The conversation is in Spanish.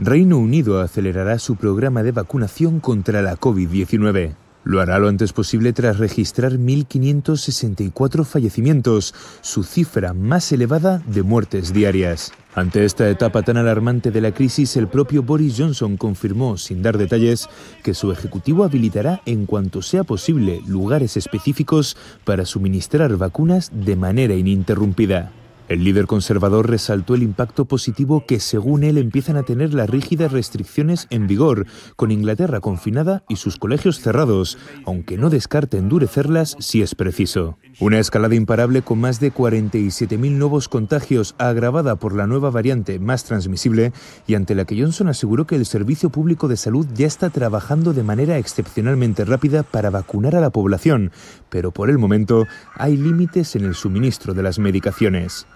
Reino Unido acelerará su programa de vacunación contra la COVID-19. Lo hará lo antes posible tras registrar 1.564 fallecimientos, su cifra más elevada de muertes diarias. Ante esta etapa tan alarmante de la crisis, el propio Boris Johnson confirmó, sin dar detalles, que su Ejecutivo habilitará en cuanto sea posible lugares específicos para suministrar vacunas de manera ininterrumpida. El líder conservador resaltó el impacto positivo que, según él, empiezan a tener las rígidas restricciones en vigor, con Inglaterra confinada y sus colegios cerrados, aunque no descarte endurecerlas si es preciso. Una escalada imparable con más de 47.000 nuevos contagios, agravada por la nueva variante más transmisible y ante la que Johnson aseguró que el Servicio Público de Salud ya está trabajando de manera excepcionalmente rápida para vacunar a la población, pero por el momento hay límites en el suministro de las medicaciones.